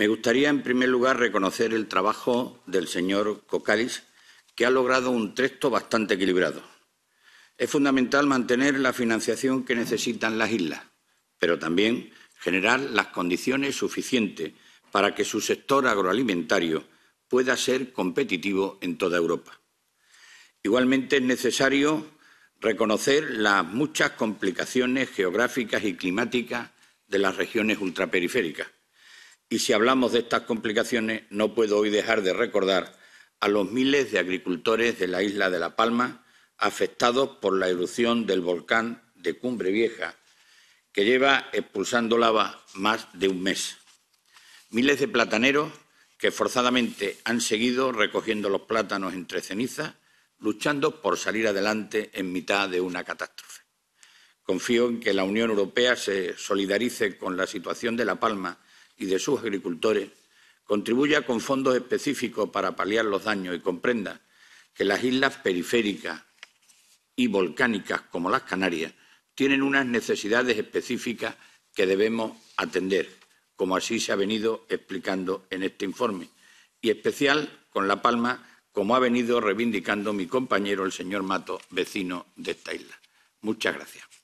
Me gustaría, en primer lugar, reconocer el trabajo del señor Cocalis, que ha logrado un texto bastante equilibrado. Es fundamental mantener la financiación que necesitan las islas, pero también generar las condiciones suficientes para que su sector agroalimentario pueda ser competitivo en toda Europa. Igualmente es necesario reconocer las muchas complicaciones geográficas y climáticas de las regiones ultraperiféricas y si hablamos de estas complicaciones, no puedo hoy dejar de recordar a los miles de agricultores de la isla de La Palma afectados por la erupción del volcán de Cumbre Vieja, que lleva expulsando lava más de un mes. Miles de plataneros que forzadamente han seguido recogiendo los plátanos entre cenizas, luchando por salir adelante en mitad de una catástrofe. Confío en que la Unión Europea se solidarice con la situación de La Palma y de sus agricultores, contribuya con fondos específicos para paliar los daños y comprenda que las islas periféricas y volcánicas como las Canarias tienen unas necesidades específicas que debemos atender, como así se ha venido explicando en este informe, y especial con La Palma, como ha venido reivindicando mi compañero el señor Mato, vecino de esta isla. Muchas gracias.